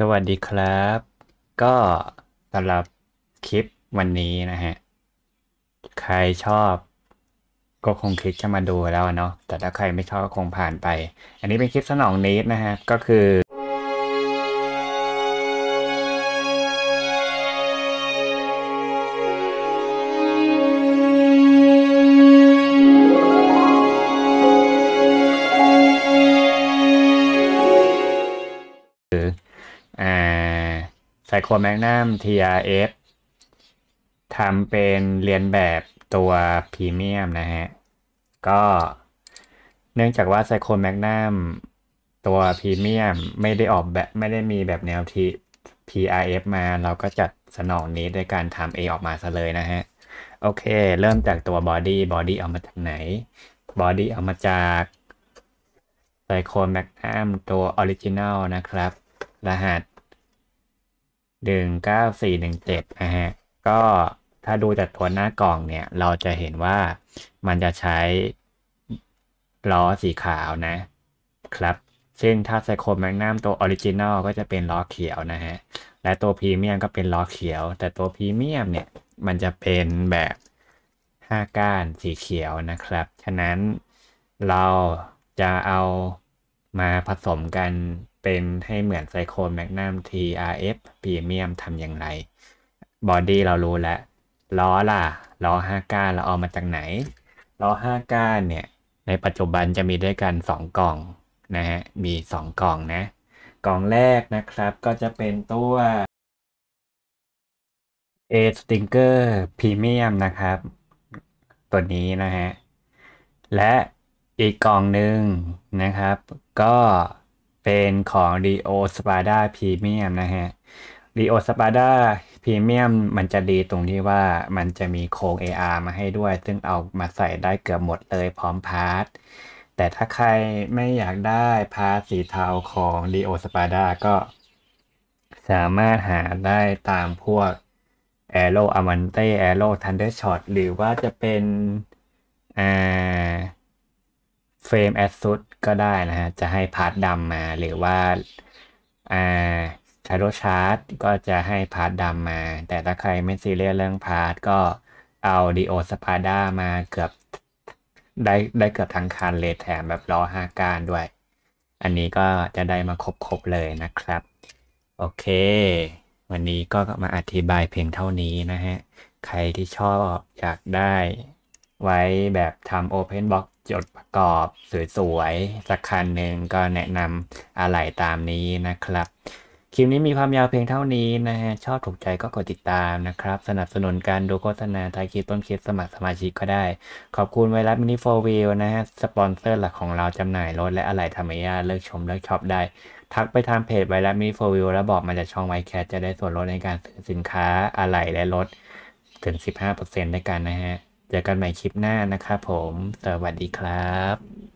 สวัสดีครับ ก็สำหรับคลิปวันนี้นะฮะใครชอบก็คงคลิปจะมาดูแล้วเนาะแต่ถ้าใครไม่ชอบก็คงผ่านไป อันนี้เป็นคลิปสนองนิดนะฮะก็คือไซโคแมกนัม TRF ทำเป็นเรียนแบบตัวพรีเมียมนะฮะ ก็เนื่องจากว่าไซโคแมกนัมตัวพรีเมียมไม่ได้ออกแบบไม่ได้มีแบบแนวที่ PRF มาเราก็จัดสนองนี้ด้วยการทำ A ออกมาซะเลยนะฮะ โอเค เริ่มจากตัวบอดี้บอดี้เอามาจากไหนบอดี้เอามาจากไซโคแมกนัมตัวออริจินัลนะครับ รหัสหนึ่งเก้าสี่หนึ่งเจ็ดนะฮะ ก็ถ้าดูจากตัวหน้ากล่องเนี่ย เราจะเห็นว่ามันจะใช้ล้อสีขาวนะครับ เช่นถ้าไซโคแมกนัมตัวออริจินอลก็จะเป็นล้อเขียวนะฮะ และตัวพรีเมียมก็เป็นล้อเขียว แต่ตัวพรีเมียมเนี่ย มันจะเป็นแบบห้าก้านสีเขียวนะครับ ฉะนั้นเราจะเอามาผสมกันเป็นให้เหมือนไซโคแมกนัม TRF พรีเมียมทำอย่างไรบอดี้เรารู้แล้วล้อล่ะล้อ 5 ก้านเราเอามาจากไหนล้อ 5 ก้านเนี่ย ในปัจจุบันจะมีด้วยกัน 2 กล่อง นะฮะ มี 2 กล่องนะ กล่องแรกนะครับก็จะเป็นตัว A Stinger Premium นะครับ ตัวนี้นะฮะ และอีกกล่องหนึ่งนะครับก็เป็นของ Rio Spada Premium นะฮะ Rio Spada Premium มันจะดีตรงที่ว่ามันจะมีโครง AR มาให้ด้วย ซึ่งเอามาใส่ได้เกือบหมดเลยพร้อมพาร์ท แต่ถ้าใครไม่อยากได้พาร์ทสีเทาของ Rio Spada ก็ สามารถหาได้ตามพวก a อ r o a m a n t e a อ r o Thundershot หรือว่าจะเป็นอ่าเฟรมแอสซูดก็ได้นะฮะ จะให้พาร์ทดำมาหรือว่า อ่าชาร์โชาร์ตก็จะให้พาร์ทดำมา แต่ถ้าใครไม่ซีเรียสเรื่องพาร์ทก็ เอาดีโอสปาด้ามาเกือบ ได้ได้เกือบทั้งคันเลยแถมแบบล้อห้าก้านด้วย อันนี้ก็จะได้มาครบๆเลยนะครับ โอเค วันนี้ก็มาอธิบายเพียงเท่านี้นะฮะ ใครที่ชอบ อยากได้ไว้แบบทำ Open Box จดประกอบ สวยๆ สักคันหนึ่งก็แนะนำอะไหล่ตามนี้นะครับ คลิปนี้มีความยาวเพียงเท่านี้นะฮะ ชอบถูกใจก็กดติดตามนะครับ สนับสนุนการดูโฆษณาทายคลิปต้นคลิปสมัครสมาชิกก็ได้ ขอบคุณไวรัสมินิโฟวิลนะฮะ สปอนเซอร์หลักของเราจำหน่ายรถ และอะไหล่ธรรมยาเลือกชมเลือกชอบได้ ทักไปทางเพจไวรัสมินิโฟวิลแล้วบอกมาจากช่องไวแคทจะได้ส่วนลดในการซื้อสินค้าอะไหล่และรถถึง 15%ด้วยกันนะฮะเจอกันใหม่คลิปหน้านะครับผม สวัสดีครับ